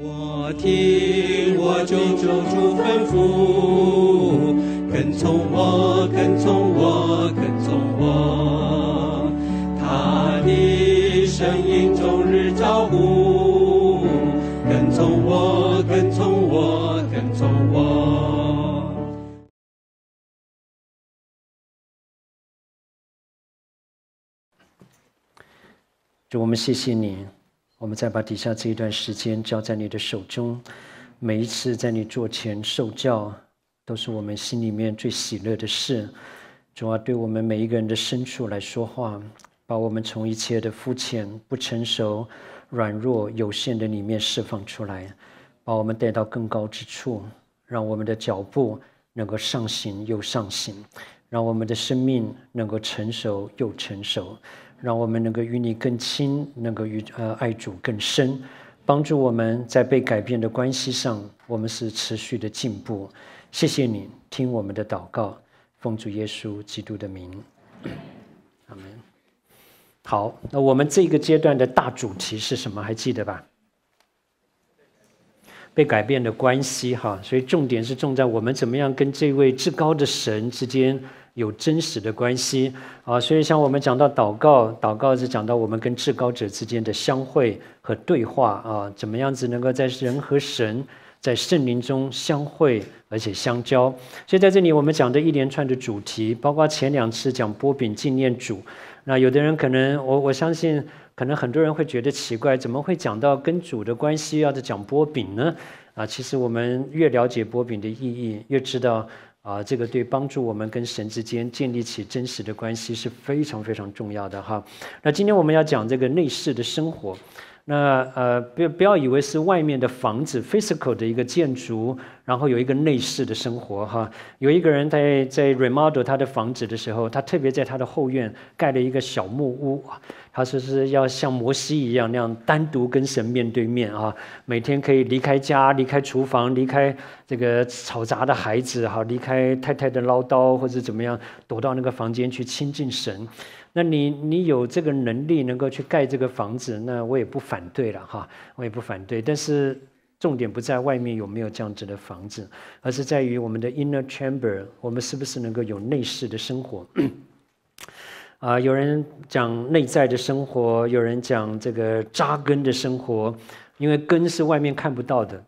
我听，我就主主吩咐，跟从我，跟从我，跟从我。他的声音终日照顾，跟从我，跟从我，跟从我。就我们，谢谢你。我们再把底下这一段时间交在你的手中，每一次在你座前受教，都是我们心里面最喜乐的事。主啊，对我们每一个人的深处来说话，把我们从一切的肤浅、不成熟、软弱、有限的里面释放出来，把我们带到更高之处，让我们的脚步能够上行又上行，让我们的生命能够成熟又成熟。让我们能够与你更亲，能够与呃爱主更深，帮助我们在被改变的关系上，我们是持续的进步。谢谢你，听我们的祷告，奉主耶稣基督的名，阿门。好，那我们这个阶段的大主题是什么？还记得吧？被改变的关系，哈，所以重点是重在我们怎么样跟这位至高的神之间。有真实的关系啊，所以像我们讲到祷告，祷告是讲到我们跟至高者之间的相会和对话啊，怎么样子能够在人和神在圣灵中相会而且相交？所以在这里我们讲的一连串的主题，包括前两次讲波饼纪念主，那有的人可能我我相信，可能很多人会觉得奇怪，怎么会讲到跟主的关系，要讲波饼呢？啊，其实我们越了解波饼的意义，越知道。啊，这个对帮助我们跟神之间建立起真实的关系是非常非常重要的哈。那今天我们要讲这个内室的生活。那呃，不不要以为是外面的房子，physical 的一个建筑，然后有一个内饰的生活哈。有一个人在在 remodel 他的房子的时候，他特别在他的后院盖了一个小木屋他说是要像摩西一样那样单独跟神面对面啊，每天可以离开家，离开厨房，离开这个吵杂的孩子哈，离开太太的唠叨或者怎么样，躲到那个房间去亲近神。那你你有这个能力能够去盖这个房子，那我也不反对了哈，我也不反对。但是重点不在外面有没有这样子的房子，而是在于我们的 inner chamber，我们是不是能够有内饰的生活。啊，有人讲内在的生活，有人讲这个扎根的生活，因为根是外面看不到的，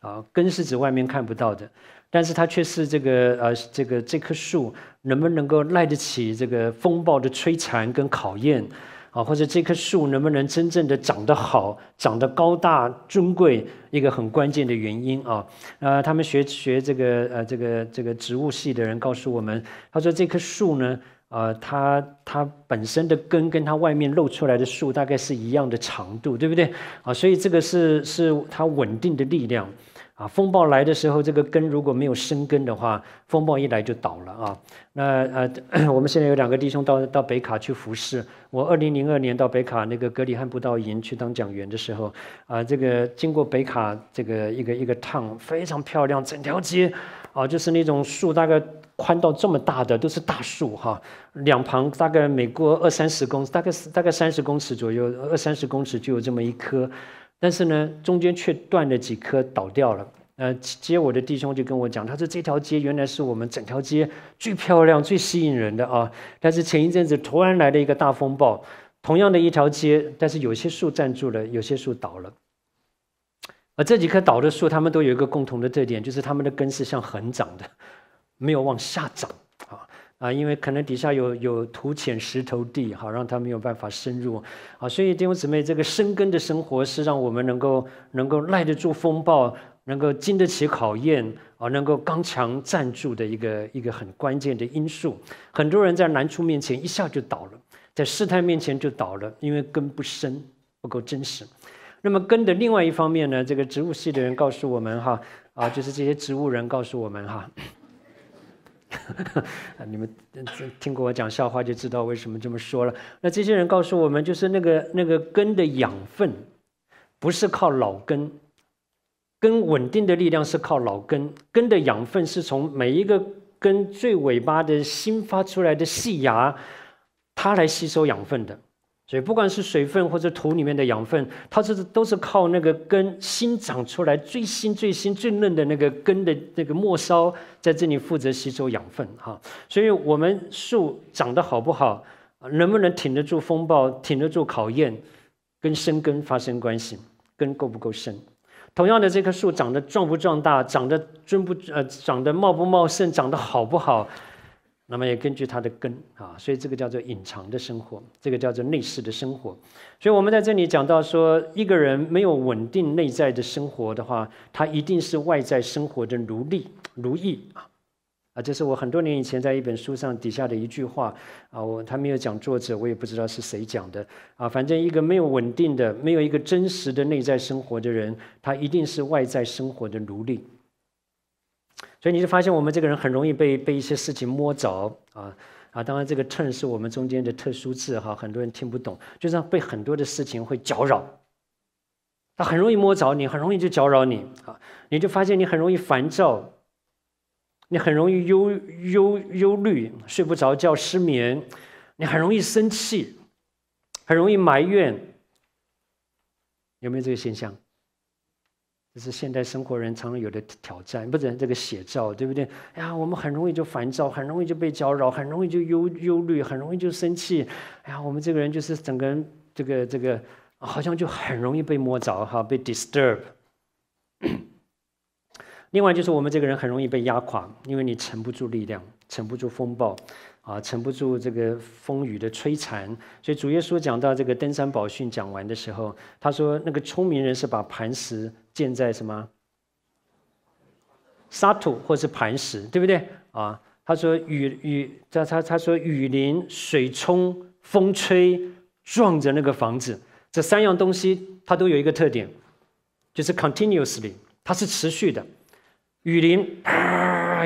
啊，根是指外面看不到的。但是它却是这个呃，这个这棵树能不能够耐得起这个风暴的摧残跟考验啊？或者这棵树能不能真正的长得好、长得高大尊贵？一个很关键的原因啊！呃，他们学学这个呃，这个这个植物系的人告诉我们，他说这棵树呢，呃，它它本身的根跟它外面露出来的树大概是一样的长度，对不对？啊，所以这个是是它稳定的力量。啊，风暴来的时候，这个根如果没有生根的话，风暴一来就倒了啊。那呃，我们现在有两个弟兄到到北卡去服侍。我二零零二年到北卡那个格里汉布道营去当讲员的时候，啊，这个经过北卡这个一个一个趟非常漂亮，整条街啊，就是那种树大概宽到这么大的都是大树哈，两旁大概每过二三十公，大概是大概三十公尺左右，二三十公尺就有这么一棵。但是呢，中间却断了几棵倒掉了。呃，接我的弟兄就跟我讲，他说这条街原来是我们整条街最漂亮、最吸引人的啊。但是前一阵子突然来了一个大风暴，同样的一条街，但是有些树站住了，有些树倒了。而这几棵倒的树，它们都有一个共同的特点，就是它们的根是向横长的，没有往下长。啊，因为可能底下有有土浅石头地，好，让它没有办法深入，啊，所以弟兄姊妹，这个生根的生活是让我们能够能够耐得住风暴，能够经得起考验，啊，能够刚强站住的一个一个很关键的因素。很多人在难处面前一下就倒了，在事态面前就倒了，因为根不深，不够真实。那么根的另外一方面呢，这个植物系的人告诉我们，哈，啊，就是这些植物人告诉我们，哈。你们听过我讲笑话就知道为什么这么说了。那这些人告诉我们，就是那个那个根的养分，不是靠老根，根稳定的力量是靠老根，根的养分是从每一个根最尾巴的新发出来的细芽，它来吸收养分的。所以，不管是水分或者土里面的养分，它是都是靠那个根新长出来最新、最新、最嫩的那个根的那个末梢在这里负责吸收养分哈。所以，我们树长得好不好，能不能挺得住风暴、挺得住考验，跟生根发生关系，根够不够深？同样的，这棵树长得壮不壮大，长得尊不呃，长得茂不茂盛，长得好不好？那么也根据它的根啊，所以这个叫做隐藏的生活，这个叫做内饰的生活。所以我们在这里讲到说，一个人没有稳定内在的生活的话，他一定是外在生活的奴隶、奴役啊啊！这是我很多年以前在一本书上底下的一句话啊，我他没有讲作者，我也不知道是谁讲的啊。反正一个没有稳定的、没有一个真实的内在生活的人，他一定是外在生活的奴隶。所以你就发现我们这个人很容易被被一些事情摸着啊啊！当然这个 turn 是我们中间的特殊字哈，很多人听不懂，就是被很多的事情会搅扰，他很容易摸着你，很容易就搅扰你啊！你就发现你很容易烦躁，你很容易忧忧忧虑，睡不着觉、失眠，你很容易生气，很容易埋怨，有没有这个现象？是现代生活人常常有的挑战，不是这个写照，对不对？哎呀，我们很容易就烦躁，很容易就被搅扰，很容易就忧忧虑，很容易就生气。哎呀，我们这个人就是整个人，这个这个，好像就很容易被摸着哈，被 disturb。另外就是我们这个人很容易被压垮，因为你沉不住力量，沉不住风暴，啊，沉不住这个风雨的摧残。所以主耶稣讲到这个登山宝训讲完的时候，他说那个聪明人是把磐石。建在什么沙土或是磐石，对不对啊？他说雨雨，他他他说雨淋、水冲、风吹撞着那个房子，这三样东西它都有一个特点，就是 continuously，它是持续的。雨淋。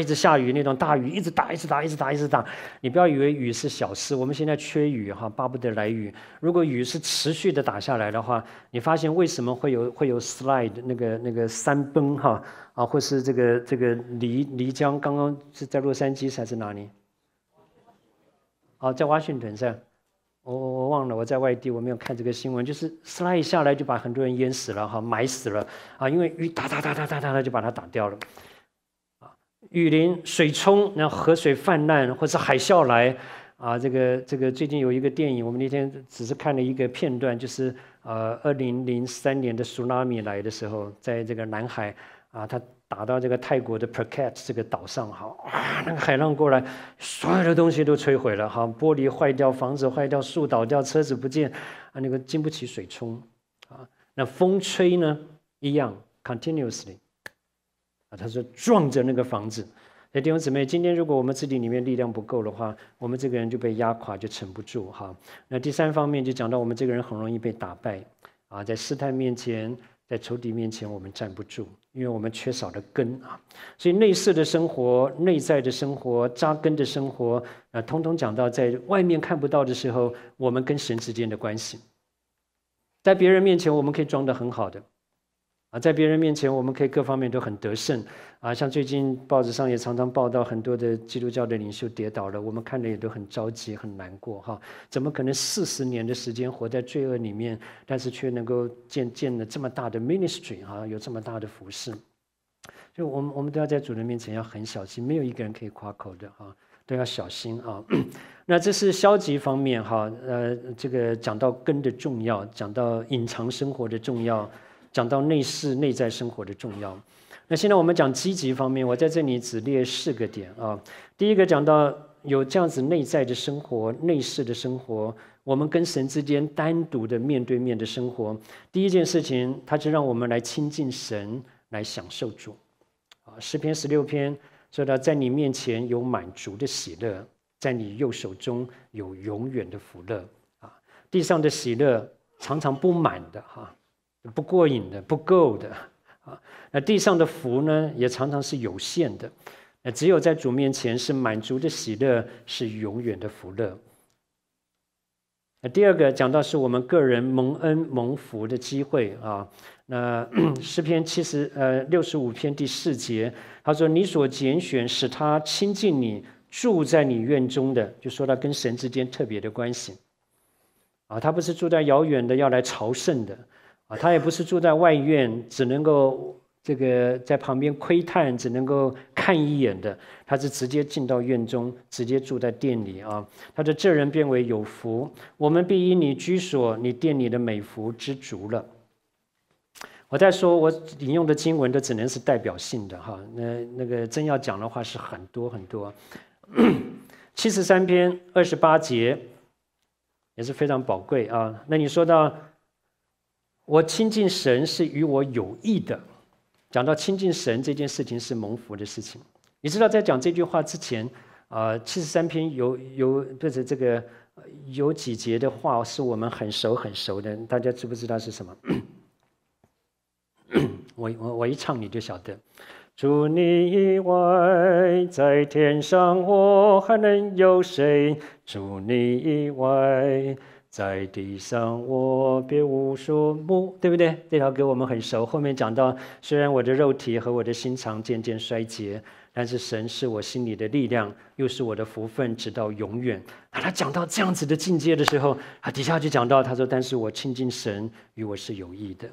一直下雨，那种大雨一直打，一直打，一直打，一直打。你不要以为雨是小事，我们现在缺雨哈，巴不得来雨。如果雨是持续的打下来的话，你发现为什么会有会有 slide 那个那个山崩哈啊，或是这个这个漓漓江刚刚是在洛杉矶还是哪里？好，在华盛顿，我我我忘了，我在外地我没有看这个新闻，就是 slide 下来就把很多人淹死了哈，埋死了啊，因为雨哒哒哒哒哒哒哒就把它打掉了。雨林水冲，那河水泛滥，或是海啸来，啊，这个这个最近有一个电影，我们那天只是看了一个片段，就是呃，二零零三年的 tsunami 来的时候，在这个南海，啊，它打到这个泰国的 perket 这个岛上哈，那个海浪过来，所有的东西都摧毁了哈，玻璃坏掉，房子坏掉，树倒掉，车子不见，啊，那个经不起水冲，啊，那风吹呢一样 continuously。他说：“撞着那个房子。”那弟兄姊妹，今天如果我们自己里面力量不够的话，我们这个人就被压垮，就撑不住。哈，那第三方面就讲到我们这个人很容易被打败啊，在试探面前，在仇敌面前，我们站不住，因为我们缺少了根啊。所以，内似的生活、内在的生活、扎根的生活啊，通通讲到在外面看不到的时候，我们跟神之间的关系，在别人面前我们可以装得很好的。啊，在别人面前，我们可以各方面都很得胜。啊，像最近报纸上也常常报道很多的基督教的领袖跌倒了，我们看着也都很着急、很难过。哈，怎么可能四十年的时间活在罪恶里面，但是却能够建建了这么大的 ministry？哈，有这么大的服饰。就我们我们都要在主人面前要很小心，没有一个人可以夸口的。哈，都要小心啊。那这是消极方面。哈，呃，这个讲到根的重要，讲到隐藏生活的重要。讲到内饰、内在生活的重要，那现在我们讲积极方面，我在这里只列四个点啊。第一个讲到有这样子内在的生活、内饰的生活，我们跟神之间单独的面对面的生活。第一件事情，它就让我们来亲近神，来享受主。啊，诗篇十六篇说到，在你面前有满足的喜乐，在你右手中有永远的福乐啊。地上的喜乐常常不满的哈。不过瘾的，不够的啊！那地上的福呢，也常常是有限的。那只有在主面前是满足的喜乐，是永远的福乐。那第二个讲到是我们个人蒙恩蒙福的机会啊！那诗篇七十呃六十五篇第四节，他说：“你所拣选，使他亲近你，住在你院中的。”就说到跟神之间特别的关系啊！他不是住在遥远的，要来朝圣的。他也不是住在外院，只能够这个在旁边窥探，只能够看一眼的。他是直接进到院中，直接住在店里啊。他的这人变为有福，我们必因你居所，你店里的美福知足了。”我在说，我引用的经文都只能是代表性的哈。那那个真要讲的话是很多很多。七十三篇二十八节也是非常宝贵啊。那你说到。我亲近神是与我有益的。讲到亲近神这件事情是蒙福的事情，你知道在讲这句话之前，呃，七十三篇有有不是这个有几节的话是我们很熟很熟的，大家知不知道是什么？我我我一唱你就晓得。除你以外，在天上我还能有谁？除你以外。在地上，我别无所不，对不对？这条歌我们很熟。后面讲到，虽然我的肉体和我的心肠渐渐衰竭，但是神是我心里的力量，又是我的福分，直到永远。他讲到这样子的境界的时候，啊，底下就讲到，他说：“但是我亲近神与我是有益的。”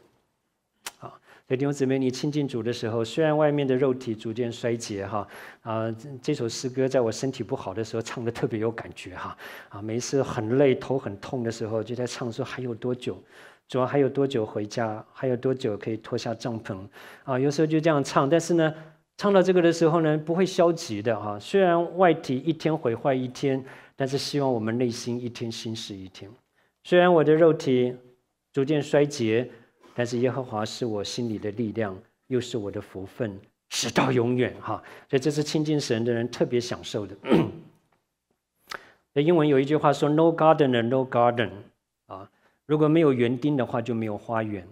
各位弟姊妹，你亲近主的时候，虽然外面的肉体逐渐衰竭，哈啊，这首诗歌在我身体不好的时候唱的特别有感觉，哈啊，每次很累、头很痛的时候就在唱，说还有多久，主要还有多久回家，还有多久可以脱下帐篷，啊，有时候就这样唱。但是呢，唱到这个的时候呢，不会消极的哈。虽然外体一天毁坏一天，但是希望我们内心一天新事一天。虽然我的肉体逐渐衰竭。但是耶和华是我心里的力量，又是我的福分，直到永远哈！所以这是亲近神的人特别享受的。那英文有一句话说 “No gardener, no garden” 啊，如果没有园丁的话，就没有花园。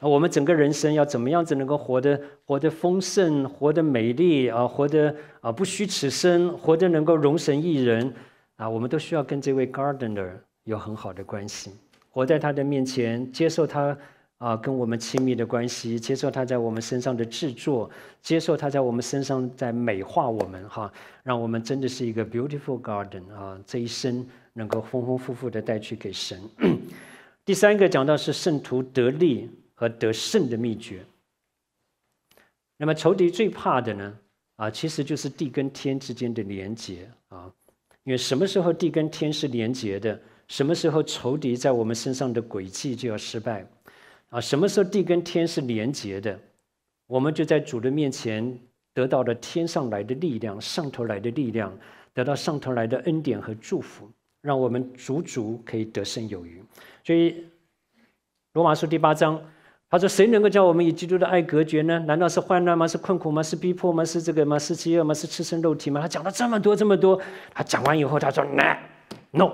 啊，我们整个人生要怎么样子能够活得活得丰盛、活得美丽啊、活得啊不虚此生、活得能够容神一人啊，我们都需要跟这位 gardener 有很好的关系，活在他的面前，接受他。啊，跟我们亲密的关系，接受他在我们身上的制作，接受他在我们身上在美化我们哈，让我们真的是一个 beautiful garden 啊，这一生能够丰丰富富的带去给神。第三个讲到是圣徒得力和得胜的秘诀。那么仇敌最怕的呢？啊，其实就是地跟天之间的连结啊，因为什么时候地跟天是连结的，什么时候仇敌在我们身上的轨迹就要失败。啊，什么时候地跟天是连结的，我们就在主的面前得到了天上来的力量，上头来的力量，得到上头来的恩典和祝福，让我们足足可以得胜有余。所以，《罗马书》第八章，他说：“谁能够叫我们与基督的爱隔绝呢？难道是患难吗？是困苦吗？是逼迫吗？是这个吗？是饥饿吗？是吃身肉体吗？”他讲了这么多这么多，他讲完以后，他说：“No。”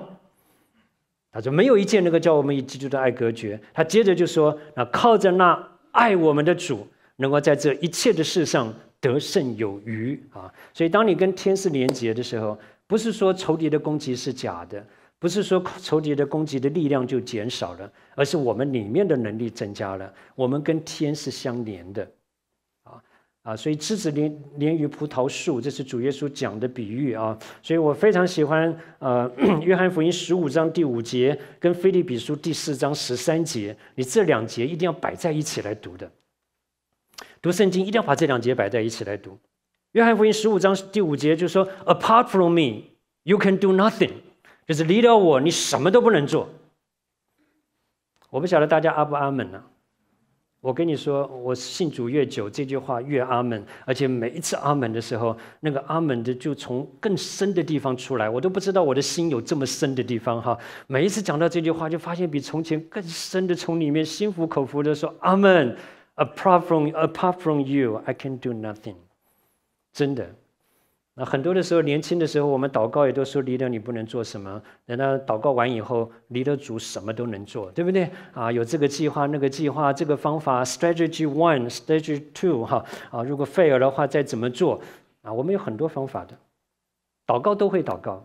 他说：“没有一件能够叫我们与基督的爱隔绝。”他接着就说：“那靠着那爱我们的主，能够在这一切的事上得胜有余啊！”所以，当你跟天是连接的时候，不是说仇敌的攻击是假的，不是说仇敌的攻击的力量就减少了，而是我们里面的能力增加了，我们跟天是相连的。啊，所以枝子连连于葡萄树，这是主耶稣讲的比喻啊。所以我非常喜欢呃，约翰福音十五章第五节跟菲利比书第四章十三节，你这两节一定要摆在一起来读的。读圣经一定要把这两节摆在一起来读。约翰福音十五章第五节就是说，Apart from me you can do nothing，就是离了我你什么都不能做。我不晓得大家阿不阿门呢？我跟你说，我信主越久，这句话越阿门，而且每一次阿门的时候，那个阿门的就从更深的地方出来，我都不知道我的心有这么深的地方哈。每一次讲到这句话，就发现比从前更深的从里面心服口服的说阿门。Apart from apart from you, I can do nothing。真的。很多的时候，年轻的时候，我们祷告也都说，离了你不能做什么。等到祷告完以后，离了主什么都能做，对不对？啊，有这个计划，那个计划，这个方法，strategy one，strategy two，哈，啊，如果 fail 的话，再怎么做？啊，我们有很多方法的，祷告都会祷告，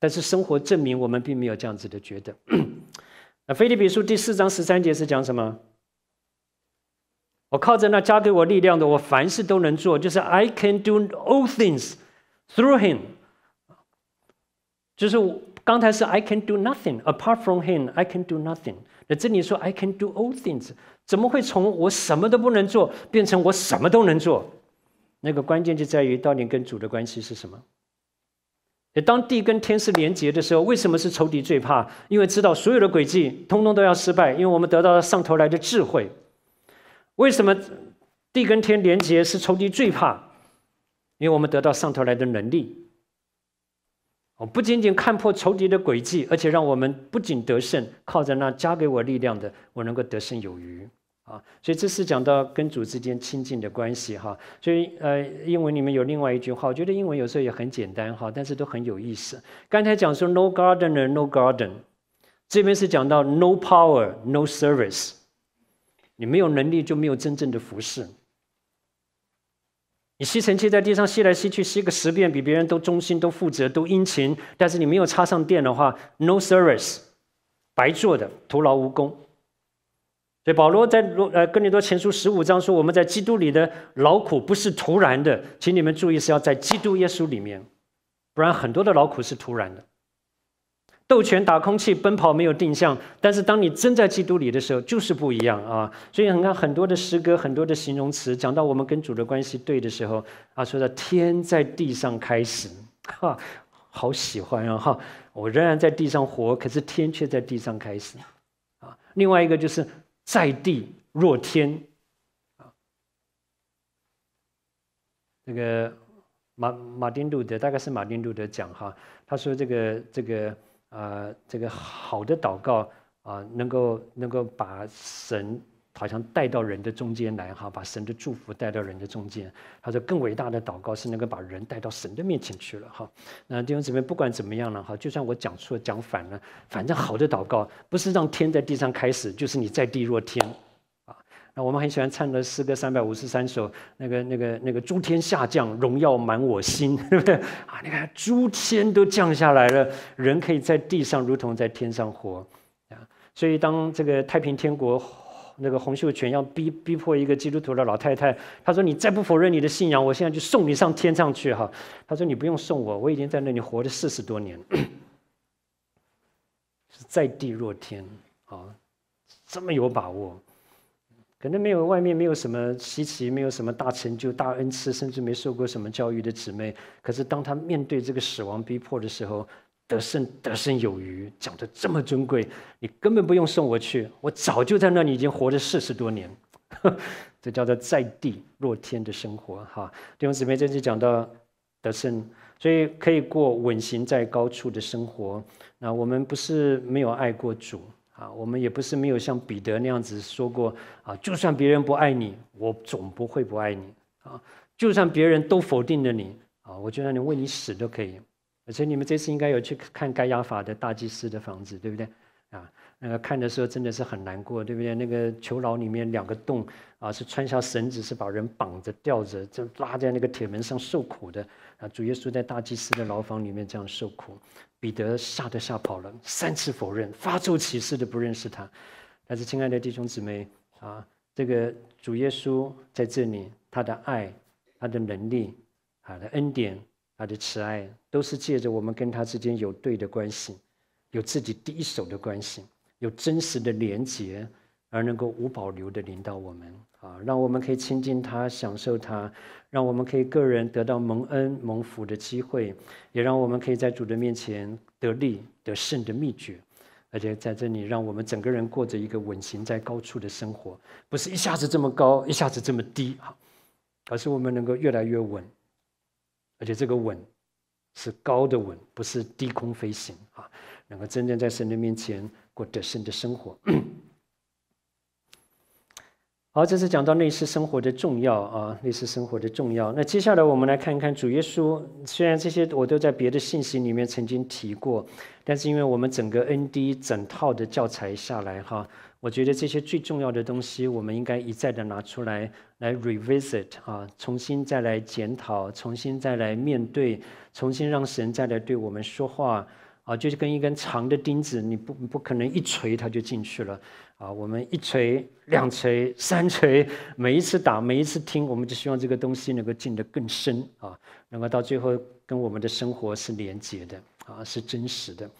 但是生活证明我们并没有这样子的觉得。那腓立比书第四章十三节是讲什么？我靠着那加给我力量的，我凡事都能做，就是 I can do all things through Him。就是刚才是 I can do nothing apart from Him, I can do nothing。那这里说 I can do all things，怎么会从我什么都不能做变成我什么都能做？那个关键就在于到底跟主的关系是什么。当地跟天是连结的时候，为什么是仇敌最怕？因为知道所有的轨迹通通都要失败，因为我们得到了上头来的智慧。为什么地跟天连接是仇敌最怕？因为我们得到上头来的能力。我不仅仅看破仇敌的诡计，而且让我们不仅得胜，靠在那加给我力量的，我能够得胜有余啊！所以这是讲到跟主之间亲近的关系哈。所以呃，英文里面有另外一句话，我觉得英文有时候也很简单哈，但是都很有意思。刚才讲说 “No garden, e r no garden”，这边是讲到 “No power, no service”。你没有能力，就没有真正的服侍。你吸尘器在地上吸来吸去，吸个十遍，比别人都忠心、都负责、都殷勤，但是你没有插上电的话，no service，白做的，徒劳无功。所以保罗在罗呃哥林多前书十五章说，我们在基督里的劳苦不是徒然的，请你们注意是要在基督耶稣里面，不然很多的劳苦是徒然的。斗拳打空气，奔跑没有定向。但是当你真在基督里的时候，就是不一样啊！所以你看，很多的诗歌，很多的形容词，讲到我们跟主的关系对的时候，啊，说到天在地上开始，哈，好喜欢啊！哈，我仍然在地上活，可是天却在地上开始，啊。另外一个就是在地若天，啊，那个马马丁路德大概是马丁路德讲哈，他说这个这个。呃，这个好的祷告啊，能够能够把神好像带到人的中间来哈，把神的祝福带到人的中间。他说，更伟大的祷告是能够把人带到神的面前去了哈。那弟兄姊妹，不管怎么样了哈，就算我讲错讲反了，反正好的祷告不是让天在地上开始，就是你在地若天。那我们很喜欢唱的诗歌三百五十三首，那个、那个、那个，诸天下降，荣耀满我心，对不对？啊，你看诸天都降下来了，人可以在地上如同在天上活，啊！所以当这个太平天国那个洪秀全要逼逼迫一个基督徒的老太太，他说：“你再不否认你的信仰，我现在就送你上天上去。”哈，他说：“你不用送我，我已经在那里活了四十多年，是在地若天啊，这么有把握。”可能没有外面没有什么稀奇，没有什么大成就、大恩赐，甚至没受过什么教育的姊妹，可是当她面对这个死亡逼迫的时候，得胜得胜有余，讲得这么尊贵，你根本不用送我去，我早就在那里已经活了四十多年，这叫做在地若天的生活哈。弟兄姊妹，这就讲到得胜，所以可以过稳行在高处的生活。那我们不是没有爱过主。啊，我们也不是没有像彼得那样子说过啊，就算别人不爱你，我总不会不爱你啊。就算别人都否定了你啊，我就让你为你死都可以。而且你们这次应该有去看盖亚法的大祭司的房子，对不对啊？那个看的时候真的是很难过，对不对？那个囚牢里面两个洞啊，是穿下绳子，是把人绑着吊着，就拉在那个铁门上受苦的啊。主耶稣在大祭司的牢房里面这样受苦，彼得吓得吓跑了，三次否认，发咒起誓都不认识他。但是亲爱的弟兄姊妹啊，这个主耶稣在这里，他的爱，他的能力，他的恩典，他的慈爱，都是借着我们跟他之间有对的关系，有自己第一手的关系。有真实的连结，而能够无保留的领导我们啊，让我们可以亲近他，享受他，让我们可以个人得到蒙恩蒙福的机会，也让我们可以在主的面前得力得胜的秘诀，而且在这里让我们整个人过着一个稳行在高处的生活，不是一下子这么高，一下子这么低啊，而是我们能够越来越稳，而且这个稳是高的稳，不是低空飞行啊，能够真正在神的面前。过得胜的生活。好，这是讲到内事生活的重要啊，内事生活的重要。那接下来我们来看一看主耶稣。虽然这些我都在别的信息里面曾经提过，但是因为我们整个 ND 整套的教材下来哈，我觉得这些最重要的东西，我们应该一再的拿出来来 revisit 啊，重新再来检讨，重新再来面对，重新让神再来对我们说话。啊，就是跟一根长的钉子，你不不可能一锤它就进去了啊！我们一锤、两锤、三锤，每一次打，每一次听，我们就希望这个东西能够进得更深啊！能够到最后，跟我们的生活是连结的啊，是真实的。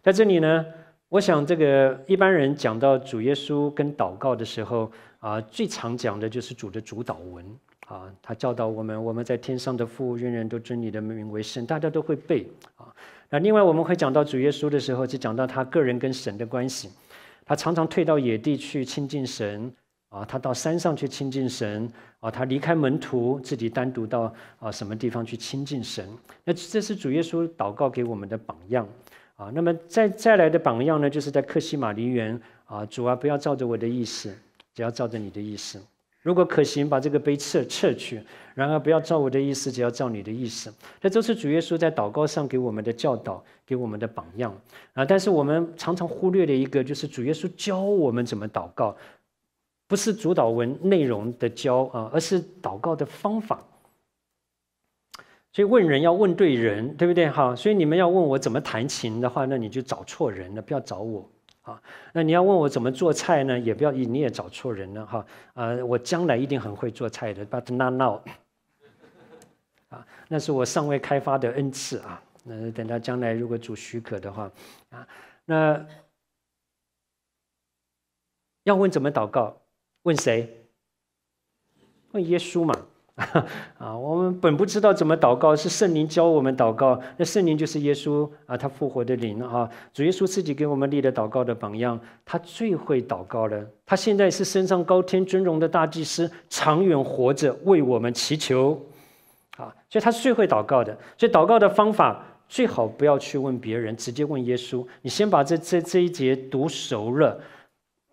在这里呢，我想这个一般人讲到主耶稣跟祷告的时候啊，最常讲的就是主的主导文啊，他教导我们，我们在天上的父，人人都尊你的名为圣，大家都会背啊。那另外我们会讲到主耶稣的时候，就讲到他个人跟神的关系，他常常退到野地去亲近神啊，他到山上去亲近神啊，他离开门徒自己单独到啊什么地方去亲近神。那这是主耶稣祷告给我们的榜样啊。那么再再来的榜样呢，就是在克西马林园啊，主啊不要照着我的意思，只要照着你的意思。如果可行，把这个杯撤撤去。然而不要照我的意思，只要照你的意思。那这是主耶稣在祷告上给我们的教导，给我们的榜样啊。但是我们常常忽略的一个，就是主耶稣教我们怎么祷告，不是主导文内容的教啊，而是祷告的方法。所以问人要问对人，对不对？哈，所以你们要问我怎么弹琴的话，那你就找错人了，不要找我。啊，那你要问我怎么做菜呢？也不要，你也找错人了哈。啊，我将来一定很会做菜的，but now，啊，那是我尚未开发的恩赐啊。那等到将来如果主许可的话，啊，那要问怎么祷告？问谁？问耶稣嘛。啊，我们本不知道怎么祷告，是圣灵教我们祷告。那圣灵就是耶稣啊，他复活的灵啊，主耶稣自己给我们立了祷告的榜样，他最会祷告了。他现在是升上高天尊荣的大祭司，长远活着为我们祈求，啊，所以他是最会祷告的。所以祷告的方法最好不要去问别人，直接问耶稣。你先把这这这一节读熟了，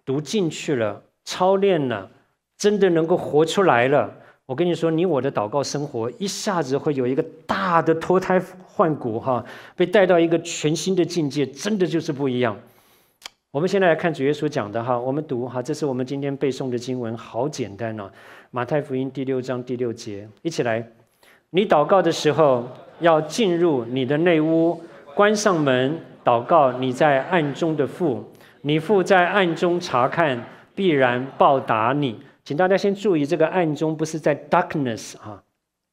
读进去了，操练了，真的能够活出来了。我跟你说，你我的祷告生活一下子会有一个大的脱胎换骨，哈，被带到一个全新的境界，真的就是不一样。我们现在来看主耶稣讲的哈，我们读哈，这是我们今天背诵的经文，好简单呢。马太福音第六章第六节，一起来。你祷告的时候，要进入你的内屋，关上门，祷告你在暗中的父，你父在暗中查看，必然报答你。请大家先注意，这个暗中不是在 darkness 啊，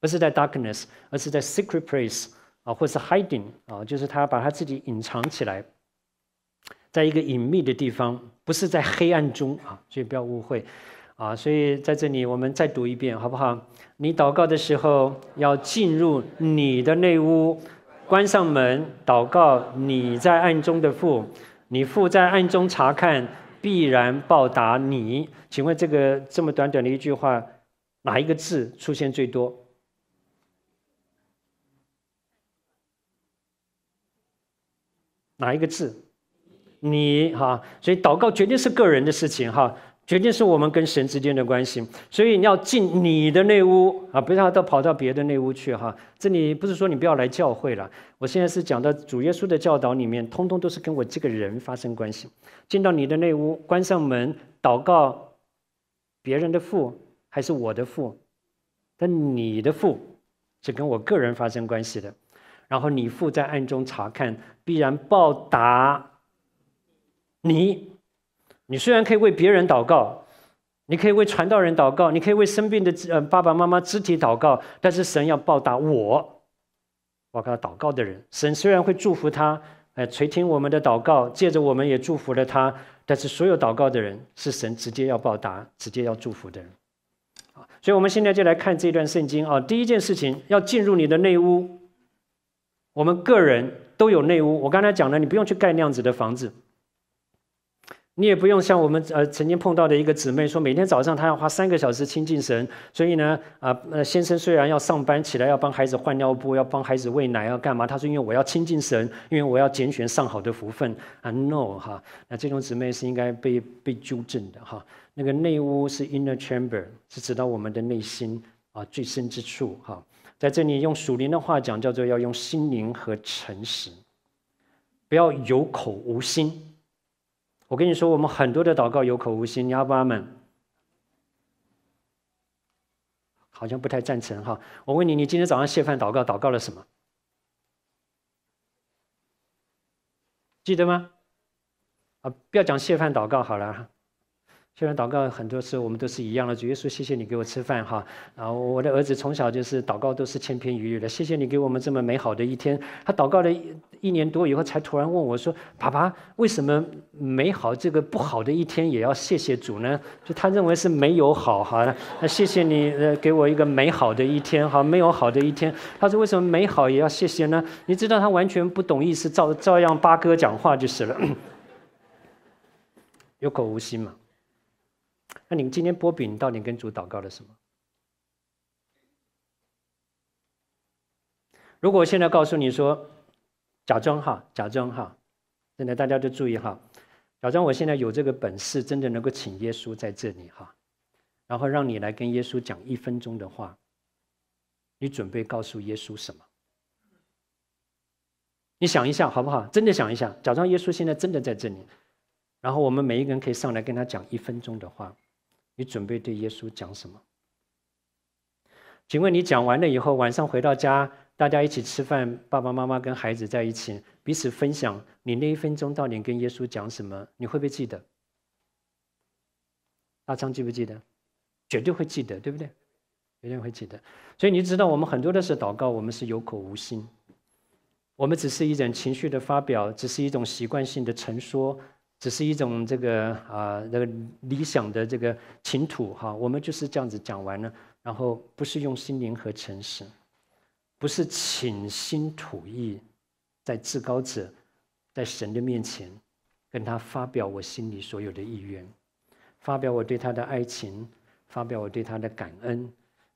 不是在 darkness，而是在 secret place 啊，或是 hiding 啊，就是他把他自己隐藏起来，在一个隐秘的地方，不是在黑暗中啊，所以不要误会，啊，所以在这里我们再读一遍好不好？你祷告的时候要进入你的内屋，关上门，祷告你在暗中的父，你父在暗中查看。必然报答你。请问这个这么短短的一句话，哪一个字出现最多？哪一个字？你哈，所以祷告绝对是个人的事情哈。决定是我们跟神之间的关系，所以你要进你的内屋啊，不要到跑到别的内屋去哈。这里不是说你不要来教会了，我现在是讲到主耶稣的教导里面，通通都是跟我这个人发生关系。进到你的内屋，关上门，祷告别人的父还是我的父，但你的父是跟我个人发生关系的。然后你父在暗中查看，必然报答你。你虽然可以为别人祷告，你可以为传道人祷告，你可以为生病的呃爸爸妈妈肢体祷告，但是神要报答我，我跟他祷告的人。神虽然会祝福他，哎垂听我们的祷告，借着我们也祝福了他，但是所有祷告的人是神直接要报答、直接要祝福的人。所以我们现在就来看这段圣经啊。第一件事情要进入你的内屋，我们个人都有内屋。我刚才讲了，你不用去盖那样子的房子。你也不用像我们呃曾经碰到的一个姊妹说，每天早上她要花三个小时亲近神，所以呢啊呃先生虽然要上班，起来要帮孩子换尿布，要帮孩子喂奶，要干嘛？她说因为我要亲近神，因为我要拣选上好的福分啊。No 哈，那这种姊妹是应该被被纠正的哈。那个内屋是 inner chamber，是指到我们的内心啊最深之处哈。在这里用属灵的话讲叫做要用心灵和诚实，不要有口无心。我跟你说，我们很多的祷告有口无心。你阿爸们好像不太赞成哈。我问你，你今天早上谢饭祷告祷告了什么？记得吗？啊，不要讲谢饭祷告好了哈。虽然祷告很多时候我们都是一样的，主耶稣，谢谢你给我吃饭哈。然后我的儿子从小就是祷告都是千篇一律的，谢谢你给我们这么美好的一天。他祷告了一一年多以后，才突然问我说：“爸爸，为什么美好这个不好的一天也要谢谢主呢？”就他认为是没有好哈，谢谢你呃给我一个美好的一天哈，没有好的一天。他说：“为什么美好也要谢谢呢？”你知道他完全不懂意思，照照样八哥讲话就是了，有口无心嘛。你今天波比到底跟主祷告了什么？如果我现在告诉你说，假装哈，假装哈，真的大家都注意哈，假装我现在有这个本事，真的能够请耶稣在这里哈，然后让你来跟耶稣讲一分钟的话，你准备告诉耶稣什么？你想一下好不好？真的想一下，假装耶稣现在真的在这里，然后我们每一个人可以上来跟他讲一分钟的话。你准备对耶稣讲什么？请问你讲完了以后，晚上回到家，大家一起吃饭，爸爸妈妈跟孩子在一起，彼此分享你那一分钟到底跟耶稣讲什么？你会不会记得？阿昌记不记得？绝对会记得，对不对？绝对会记得。所以你知道，我们很多的是祷告，我们是有口无心，我们只是一种情绪的发表，只是一种习惯性的陈说。只是一种这个啊，那个理想的这个情土哈。我们就是这样子讲完了，然后不是用心灵和诚实，不是倾心吐意，在至高者，在神的面前，跟他发表我心里所有的意愿，发表我对他的爱情，发表我对他的感恩。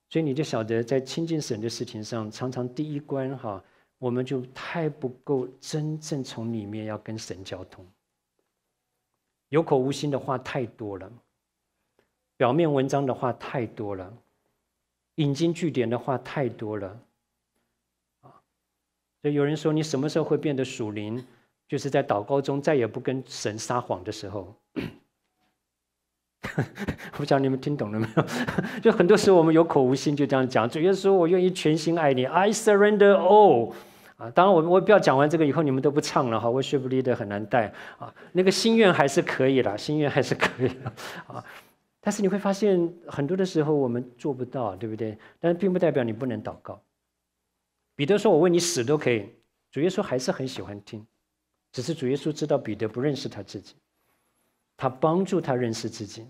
所以你就晓得，在亲近神的事情上，常常第一关哈，我们就太不够，真正从里面要跟神交通。有口无心的话太多了，表面文章的话太多了，引经据典的话太多了，啊！所以有人说你什么时候会变得属灵，就是在祷告中再也不跟神撒谎的时候。我不知道你们听懂了没有？就很多时候我们有口无心就这样讲，耶稣，我愿意全心爱你 ”，I surrender all。啊，当然，我我不要讲完这个以后你们都不唱了哈，我学不来的很难带啊。那个心愿还是可以的，心愿还是可以的啊。但是你会发现很多的时候我们做不到，对不对？但并不代表你不能祷告。彼得说我为你死都可以，主耶稣还是很喜欢听，只是主耶稣知道彼得不认识他自己，他帮助他认识自己。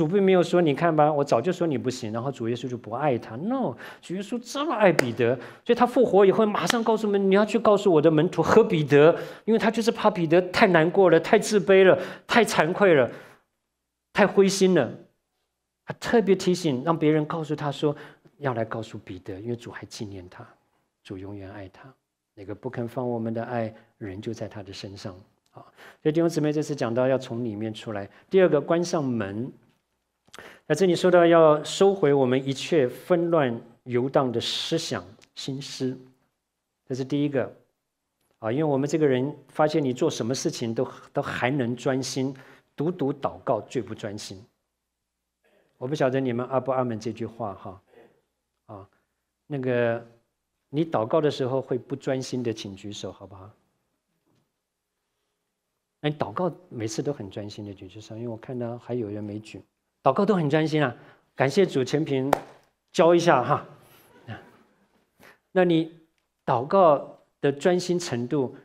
主并没有说，你看吧，我早就说你不行。然后主耶稣就不爱他。no，主耶稣这么爱彼得，所以他复活以后马上告诉门，你要去告诉我的门徒和彼得，因为他就是怕彼得太难过了，太自卑了，太惭愧了，太灰心了。他特别提醒，让别人告诉他说，要来告诉彼得，因为主还纪念他，主永远爱他。那个不肯放我们的爱人就在他的身上啊。所以弟兄姊妹，这次讲到要从里面出来，第二个关上门。那这里说到要收回我们一切纷乱游荡的思想心思，这是第一个啊。因为我们这个人发现你做什么事情都都还能专心，独独祷告最不专心。我不晓得你们阿不阿门这句话哈啊，那个你祷告的时候会不专心的，请举手好不好？哎，祷告每次都很专心的举手，因为我看到还有人没举。祷告都很专心啊，感谢主。陈平教一下哈，那你祷告的专心程度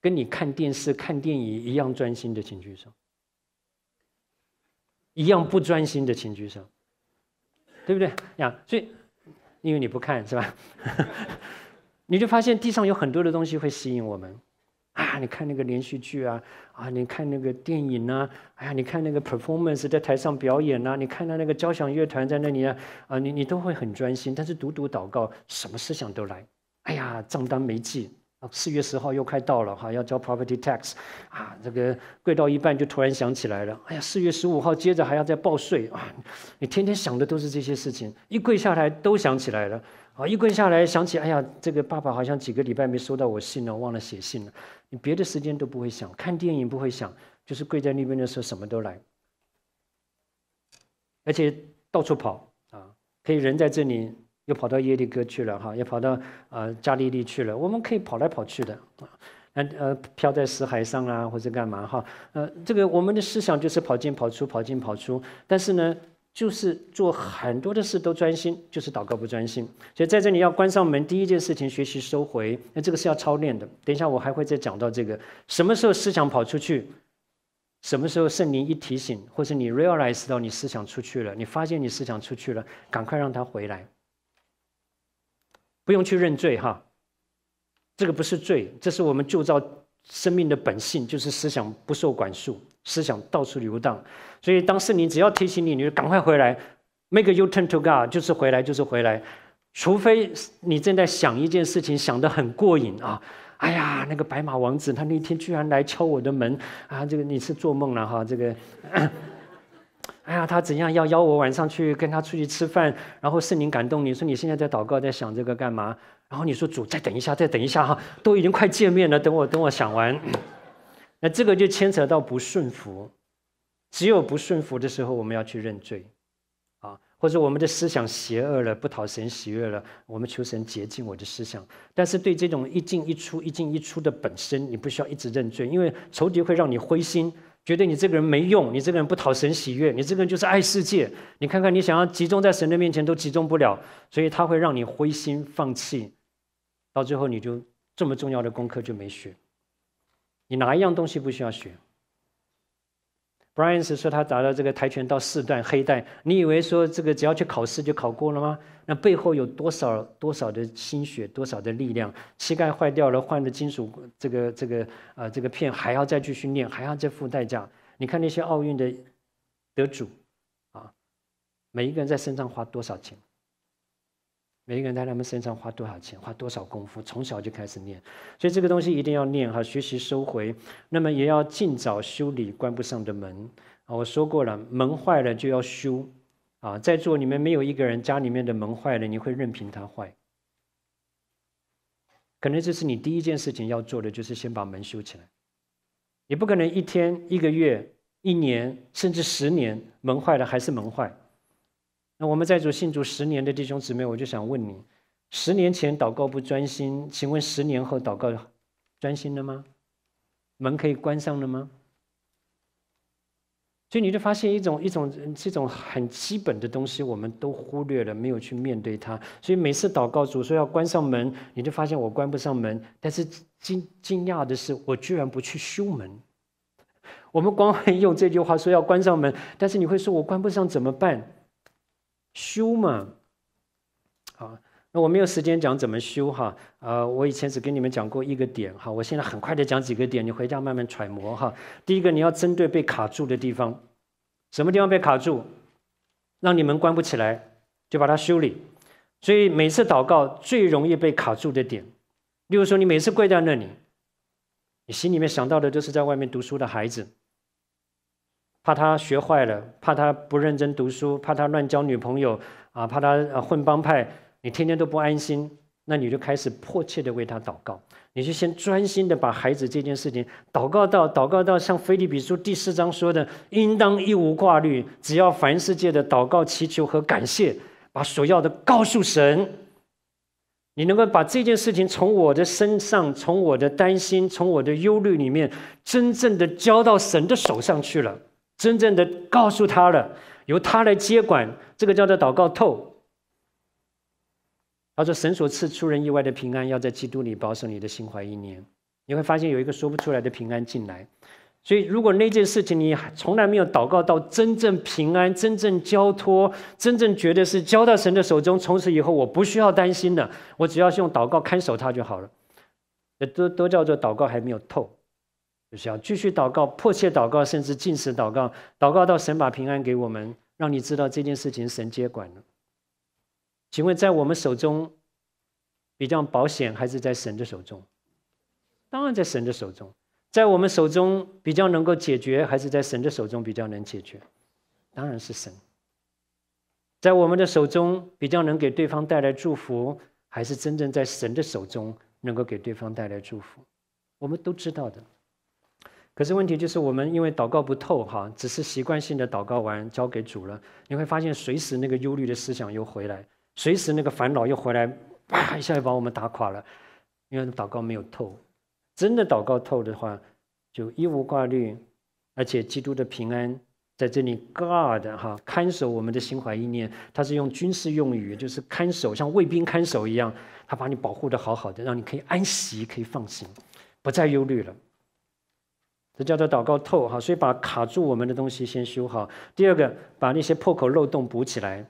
跟你看电视、看电影一样专心的，请举手；一样不专心的，请举手，对不对呀？所以，因为你不看是吧？你就发现地上有很多的东西会吸引我们。啊，你看那个连续剧啊，啊，你看那个电影呐，哎呀，你看那个 performance 在台上表演呐，你看到那个交响乐团在那里啊，啊，你你都会很专心。但是读读祷告，什么思想都来。哎呀，账单没记啊，四月十号又快到了哈，要交 property tax 啊，这个跪到一半就突然想起来了，哎呀，四月十五号接着还要再报税啊，你天天想的都是这些事情，一跪下来都想起来了，啊，一跪下来想起，哎呀，这个爸爸好像几个礼拜没收到我信了，忘了写信了。你别的时间都不会想看电影，不会想，就是跪在那边的时候什么都来，而且到处跑啊，可以人在这里，又跑到耶利哥去了哈，又跑到啊加利利去了，我们可以跑来跑去的啊，那呃飘在死海上啊或者干嘛哈，呃这个我们的思想就是跑进跑出，跑进跑出，但是呢。就是做很多的事都专心，就是祷告不专心。所以在这里要关上门，第一件事情学习收回。那这个是要操练的。等一下我还会再讲到这个，什么时候思想跑出去，什么时候圣灵一提醒，或是你 realize 到你思想出去了，你发现你思想出去了，赶快让它回来，不用去认罪哈。这个不是罪，这是我们铸造。生命的本性就是思想不受管束，思想到处游荡，所以当圣灵只要提醒你，你就赶快回来，Make you turn to God，就是回来，就是回来。除非你正在想一件事情，想得很过瘾啊！哎呀，那个白马王子他那天居然来敲我的门啊！这个你是做梦了哈！这个，哎呀，他怎样要邀我晚上去跟他出去吃饭？然后圣灵感动你说你现在在祷告，在想这个干嘛？然后你说主，再等一下，再等一下哈，都已经快见面了，等我等我想完。那这个就牵扯到不顺服，只有不顺服的时候，我们要去认罪，啊，或者我们的思想邪恶了，不讨神喜悦了，我们求神洁净我的思想。但是对这种一进一出、一进一出的本身，你不需要一直认罪，因为仇敌会让你灰心，觉得你这个人没用，你这个人不讨神喜悦，你这个人就是爱世界。你看看，你想要集中在神的面前都集中不了，所以他会让你灰心放弃。到最后，你就这么重要的功课就没学。你哪一样东西不需要学？Brian 说他达到这个跆拳道四段黑带，你以为说这个只要去考试就考过了吗？那背后有多少多少的心血，多少的力量？膝盖坏掉了，换的金属这个这个啊这个片，还要再去训练，还要再付代价。你看那些奥运的得主啊，每一个人在身上花多少钱？每个人在他们身上花多少钱，花多少功夫，从小就开始念，所以这个东西一定要念哈，学习收回。那么也要尽早修理关不上的门啊！我说过了，门坏了就要修啊！在座你们没有一个人家里面的门坏了，你会任凭它坏？可能这是你第一件事情要做的，就是先把门修起来。你不可能一天、一个月、一年，甚至十年，门坏了还是门坏。那我们在主信主十年的弟兄姊妹，我就想问你：十年前祷告不专心，请问十年后祷告专心了吗？门可以关上了吗？所以你就发现一种一种这种很基本的东西，我们都忽略了，没有去面对它。所以每次祷告，主说要关上门，你就发现我关不上门。但是惊惊讶的是，我居然不去修门。我们光会用这句话说要关上门，但是你会说我关不上怎么办？修嘛，好，那我没有时间讲怎么修哈。啊，我以前只跟你们讲过一个点哈，我现在很快的讲几个点，你回家慢慢揣摩哈。第一个，你要针对被卡住的地方，什么地方被卡住，让你们关不起来，就把它修理。所以每次祷告最容易被卡住的点，例如说你每次跪在那里，你心里面想到的都是在外面读书的孩子。怕他学坏了，怕他不认真读书，怕他乱交女朋友，啊，怕他混帮派，你天天都不安心，那你就开始迫切的为他祷告，你就先专心的把孩子这件事情祷告到，祷告到像菲利比书第四章说的，应当一无挂虑，只要凡世界的祷告、祈求和感谢，把所要的告诉神，你能够把这件事情从我的身上，从我的担心，从我的忧虑里面，真正的交到神的手上去了。真正的告诉他了，由他来接管，这个叫做祷告透。他说：“神所赐出人意外的平安，要在基督里保守你的心怀意念。”你会发现有一个说不出来的平安进来。所以，如果那件事情你从来没有祷告到真正平安、真正交托、真正觉得是交到神的手中，从此以后我不需要担心了，我只要是用祷告看守他就好了。这都都叫做祷告还没有透。就是要继续祷告，迫切祷告，甚至尽死祷告，祷告到神把平安给我们，让你知道这件事情神接管了。请问，在我们手中比较保险，还是在神的手中？当然在神的手中。在我们手中比较能够解决，还是在神的手中比较能解决？当然是神。在我们的手中比较能给对方带来祝福，还是真正在神的手中能够给对方带来祝福？我们都知道的。可是问题就是我们因为祷告不透哈，只是习惯性的祷告完交给主了，你会发现随时那个忧虑的思想又回来，随时那个烦恼又回来，啪一下就把我们打垮了。因为祷告没有透，真的祷告透的话，就一无挂虑，而且基督的平安在这里，God 哈看守我们的心怀意念，他是用军事用语，就是看守，像卫兵看守一样，他把你保护的好好的，让你可以安息，可以放心，不再忧虑了。这叫做祷告透哈，所以把卡住我们的东西先修好。第二个，把那些破口漏洞补起来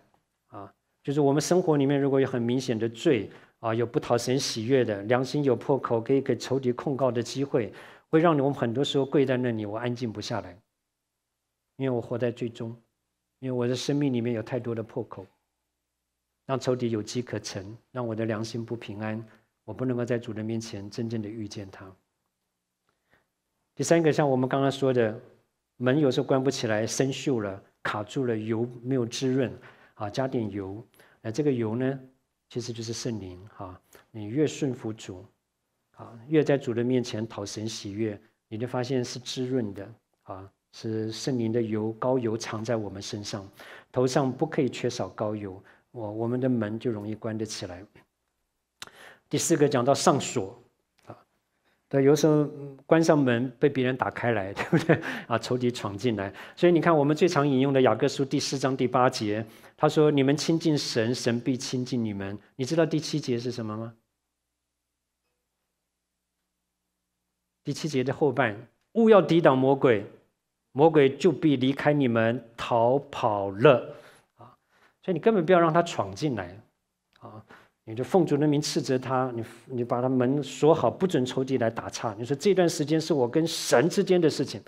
啊，就是我们生活里面如果有很明显的罪啊，有不讨神喜悦的，良心有破口，可以给仇敌控告的机会，会让你们很多时候跪在那里，我安静不下来，因为我活在最终，因为我的生命里面有太多的破口，让仇敌有机可乘，让我的良心不平安，我不能够在主人面前真正的遇见他。第三个，像我们刚刚说的，门有时候关不起来，生锈了，卡住了，油没有滋润，啊，加点油。那这个油呢，其实就是圣灵，哈，你越顺服主，啊，越在主的面前讨神喜悦，你就发现是滋润的，啊，是圣灵的油，膏油藏在我们身上，头上不可以缺少膏油，我我们的门就容易关得起来。第四个，讲到上锁。对，有时候关上门被别人打开来，对不对？啊，仇敌闯进来。所以你看，我们最常引用的《雅各书》第四章第八节，他说：“你们亲近神，神必亲近你们。”你知道第七节是什么吗？第七节的后半：“勿要抵挡魔鬼，魔鬼就必离开你们逃跑了。”啊，所以你根本不要让他闯进来，啊。你就奉主人民斥责他，你你把他门锁好，不准仇敌来打岔。你说这段时间是我跟神之间的事情，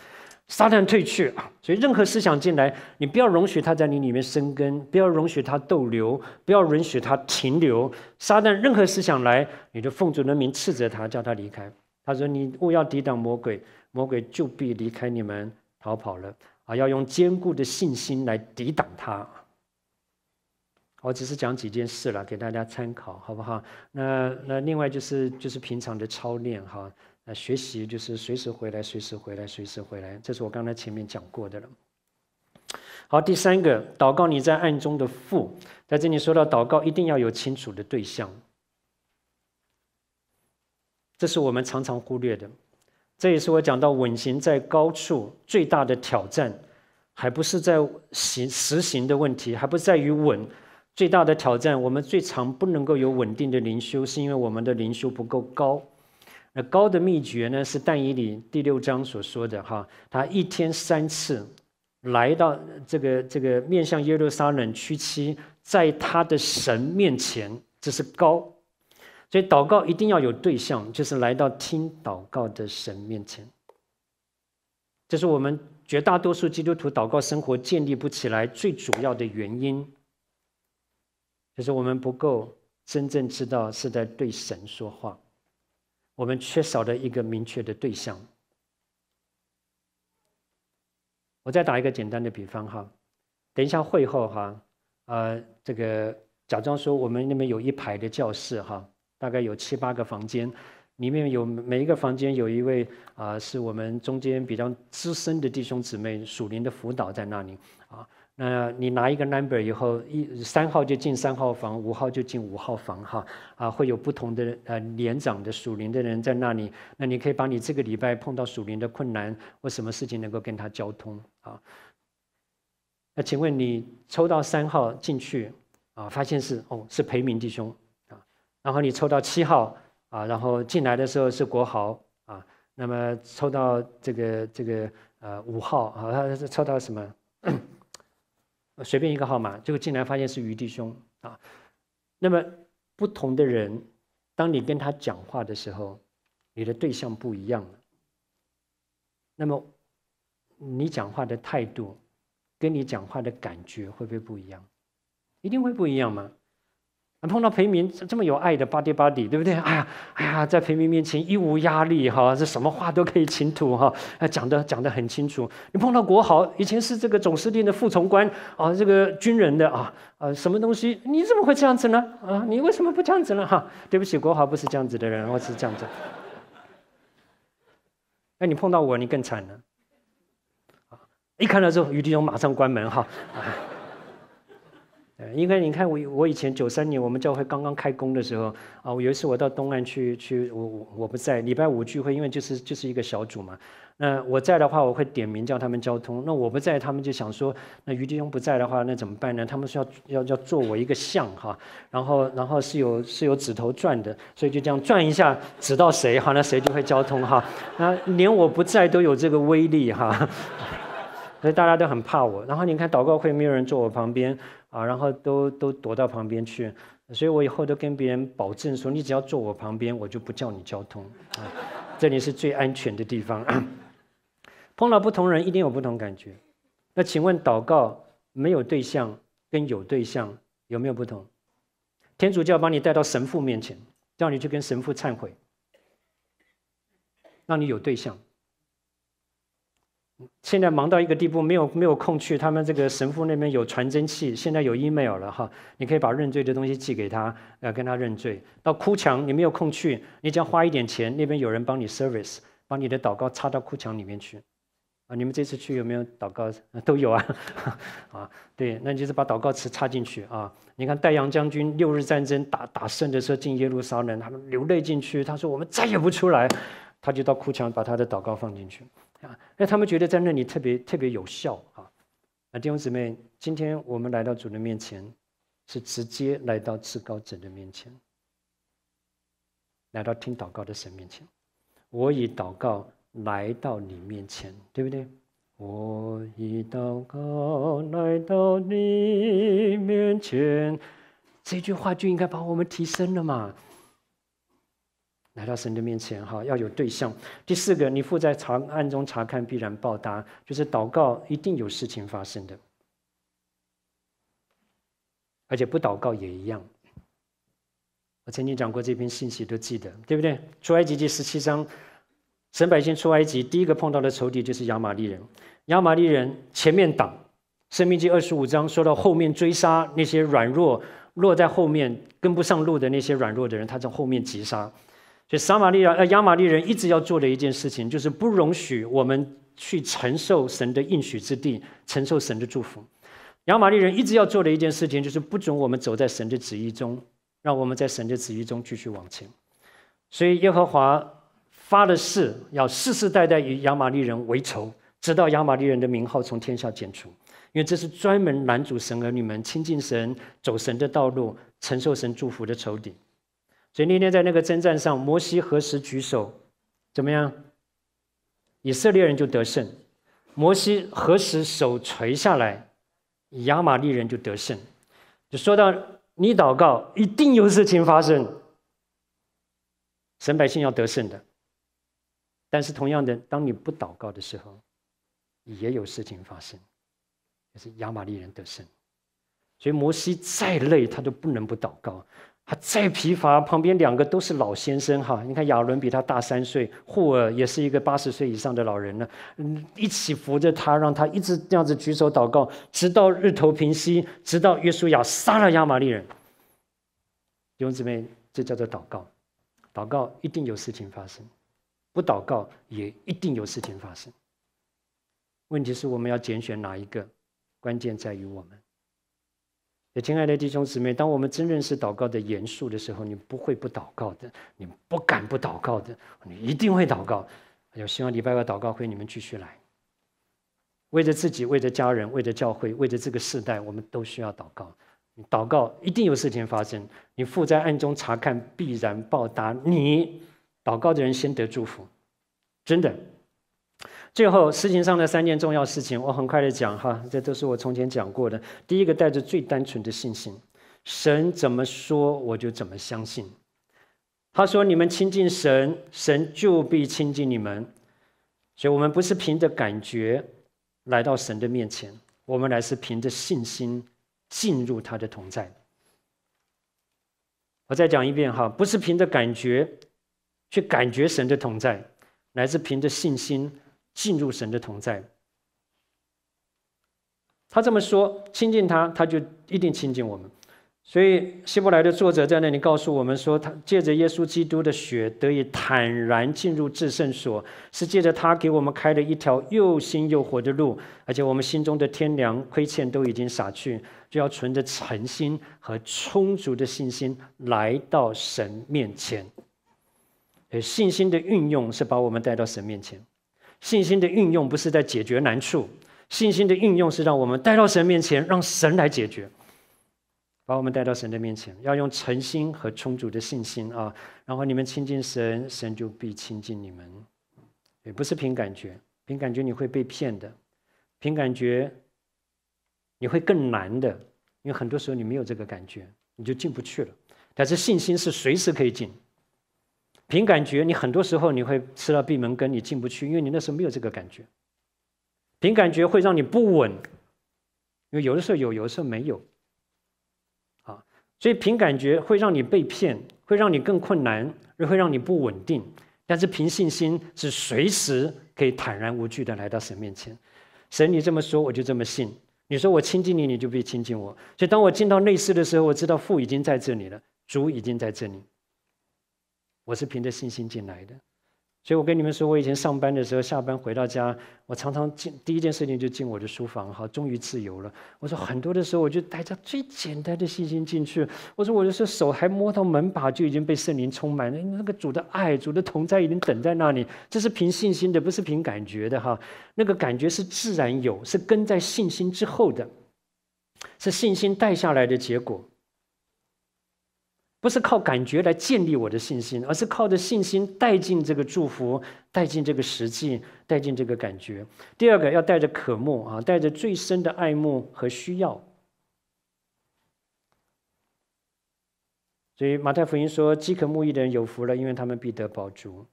撒旦退去，所以任何思想进来，你不要容许他在你里面生根，不要容许他逗留，不要允许他停留。撒旦任何思想来，你就奉主人民斥责他，叫他离开。他说：“你勿要抵挡魔鬼，魔鬼就必离开你们逃跑了。”啊，要用坚固的信心来抵挡他。我只是讲几件事了，给大家参考，好不好？那那另外就是就是平常的操练哈，那学习就是随时回来，随时回来，随时回来，这是我刚才前面讲过的了。好，第三个，祷告你在暗中的父，在这里说到祷告一定要有清楚的对象，这是我们常常忽略的。这也是我讲到稳行在高处最大的挑战，还不是在行实行的问题，还不在于稳。最大的挑战，我们最长不能够有稳定的灵修，是因为我们的灵修不够高。那高的秘诀呢？是但以理第六章所说的哈，他一天三次来到这个这个面向耶路撒冷屈膝，在他的神面前，这是高。所以祷告一定要有对象，就是来到听祷告的神面前。这是我们绝大多数基督徒祷告生活建立不起来最主要的原因。就是我们不够真正知道是在对神说话，我们缺少的一个明确的对象。我再打一个简单的比方哈，等一下会后哈，呃，这个假装说我们那边有一排的教室哈，大概有七八个房间，里面有每一个房间有一位啊，是我们中间比较资深的弟兄姊妹属灵的辅导在那里啊。那你拿一个 number 以后，一三号就进三号房，五号就进五号房，哈啊，会有不同的呃年长的属灵的人在那里。那你可以把你这个礼拜碰到属灵的困难或什么事情能够跟他交通啊。那请问你抽到三号进去啊，发现是哦是裴民弟兄啊，然后你抽到七号啊，然后进来的时候是国豪啊，那么抽到这个这个呃五号啊，他是抽到什么？随便一个号码，结果进来发现是余弟兄啊。那么不同的人，当你跟他讲话的时候，你的对象不一样了。那么你讲话的态度，跟你讲话的感觉会不会不一样？一定会不一样吗？碰到裴民这么有爱的巴蒂巴蒂，对不对？哎呀，哎呀，在裴民面前一无压力哈，这什么话都可以倾吐哈，讲的讲的很清楚。你碰到国豪，以前是这个总司令的副从官啊，这个军人的啊，啊，什么东西？你怎么会这样子呢？啊，你为什么不这样子呢？哈，对不起，国豪不是这样子的人，我是这样子。哎，你碰到我，你更惨了。一看到之后，余弟兄马上关门哈。呃，应该你看我我以前九三年我们教会刚刚开工的时候啊，我有一次我到东岸去去我我我不在礼拜五聚会，因为就是就是一个小组嘛。那我在的话，我会点名叫他们交通。那我不在，他们就想说，那于弟兄不在的话，那怎么办呢？他们说要要要做我一个像哈，然后然后是有是有指头转的，所以就这样转一下指到谁哈，那谁就会交通哈。那连我不在都有这个威力哈，所以大家都很怕我。然后你看祷告会没有人坐我旁边。啊，然后都都躲到旁边去，所以我以后都跟别人保证说：你只要坐我旁边，我就不叫你交通啊，这里是最安全的地方。碰到不同人，一定有不同感觉。那请问，祷告没有对象跟有对象有没有不同？天主教把你带到神父面前，叫你去跟神父忏悔，让你有对象。现在忙到一个地步，没有没有空去。他们这个神父那边有传真器，现在有 email 了哈，你可以把认罪的东西寄给他，呃，跟他认罪。到哭墙，你没有空去，你只要花一点钱，那边有人帮你 service，把你的祷告插到哭墙里面去。啊，你们这次去有没有祷告？都有啊，啊，对，那就是把祷告词插进去啊。你看戴阳将军六日战争打打胜的时候进耶路撒冷，他们流泪进去，他说我们再也不出来，他就到哭墙把他的祷告放进去。那他们觉得在那里特别特别有效啊！那弟兄姊妹，今天我们来到主的面前，是直接来到至高者的面前，来到听祷告的神面前。我以祷告来到你面前，对不对？我以祷告来到你面前，这句话就应该把我们提升了嘛？来到神的面前，哈，要有对象。第四个，你父在查暗中查看，必然报答，就是祷告一定有事情发生的，而且不祷告也一样。我曾经讲过这篇信息，都记得，对不对？出埃及记十七章，神百姓出埃及，第一个碰到的仇敌就是亚玛利人。亚玛利人前面挡，生命记二十五章说到后面追杀那些软弱落在后面跟不上路的那些软弱的人，他从后面急杀。所以，撒玛利亚呃，亚玛利人一直要做的一件事情，就是不容许我们去承受神的应许之地，承受神的祝福。亚玛利人一直要做的一件事情，就是不准我们走在神的旨意中，让我们在神的旨意中继续往前。所以，耶和华发了誓，要世世代代与亚玛利人为仇，直到亚玛利人的名号从天下剪除。因为这是专门拦阻神儿女们亲近神、走神的道路、承受神祝福的仇敌。所以那天在那个征战上，摩西何时举手，怎么样，以色列人就得胜；摩西何时手垂下来，亚玛利人就得胜。就说到你祷告，一定有事情发生，神百姓要得胜的。但是同样的，当你不祷告的时候，也有事情发生，就是亚玛利人得胜。所以摩西再累，他都不能不祷告。他再疲乏，旁边两个都是老先生哈。你看亚伦比他大三岁，霍尔也是一个八十岁以上的老人了，嗯，一起扶着他，让他一直这样子举手祷告，直到日头平息，直到约书亚杀了亚玛力人。弟兄姊妹，这叫做祷告，祷告一定有事情发生，不祷告也一定有事情发生。问题是我们要拣选哪一个，关键在于我们。亲爱的弟兄姊妹，当我们真认识祷告的严肃的时候，你不会不祷告的，你不敢不祷告的，你一定会祷告。有希望礼拜二祷告会，你们继续来。为着自己，为着家人，为着教会，为着这个时代，我们都需要祷告。你祷告，一定有事情发生。你父在暗中查看，必然报答你。祷告的人先得祝福，真的。最后，事情上的三件重要事情，我很快的讲哈，这都是我从前讲过的。第一个，带着最单纯的信心，神怎么说我就怎么相信。他说：“你们亲近神，神就必亲近你们。”所以，我们不是凭着感觉来到神的面前，我们乃是凭着信心进入他的同在。我再讲一遍哈，不是凭着感觉去感觉神的同在，乃是凭着信心。进入神的同在。他这么说，亲近他，他就一定亲近我们。所以希伯来的作者在那里告诉我们说，他借着耶稣基督的血得以坦然进入至圣所，是借着他给我们开了一条又新又活的路，而且我们心中的天良亏欠都已经洒去，就要存着诚心和充足的信心来到神面前。信心的运用是把我们带到神面前。信心的运用不是在解决难处，信心的运用是让我们带到神面前，让神来解决，把我们带到神的面前，要用诚心和充足的信心啊。然后你们亲近神，神就必亲近你们，也不是凭感觉，凭感觉你会被骗的，凭感觉你会更难的，因为很多时候你没有这个感觉，你就进不去了。但是信心是随时可以进。凭感觉，你很多时候你会吃到闭门羹，你进不去，因为你那时候没有这个感觉。凭感觉会让你不稳，因为有的时候有，有的时候没有。啊，所以凭感觉会让你被骗，会让你更困难，又会让你不稳定。但是凭信心是随时可以坦然无惧的来到神面前。神，你这么说，我就这么信。你说我亲近你，你就必亲近我。所以当我进到内室的时候，我知道父已经在这里了，主已经在这里。我是凭着信心进来的，所以我跟你们说，我以前上班的时候，下班回到家，我常常进第一件事情就进我的书房，哈，终于自由了。我说很多的时候，我就带着最简单的信心进去。我说，我的是手还摸到门把，就已经被圣灵充满了，那个主的爱、主的同在已经等在那里。这是凭信心的，不是凭感觉的，哈。那个感觉是自然有，是跟在信心之后的，是信心带下来的结果。不是靠感觉来建立我的信心，而是靠着信心带进这个祝福，带进这个实际，带进这个感觉。第二个要带着渴慕啊，带着最深的爱慕和需要。所以马太福音说：“饥渴慕义的人有福了，因为他们必得饱足。”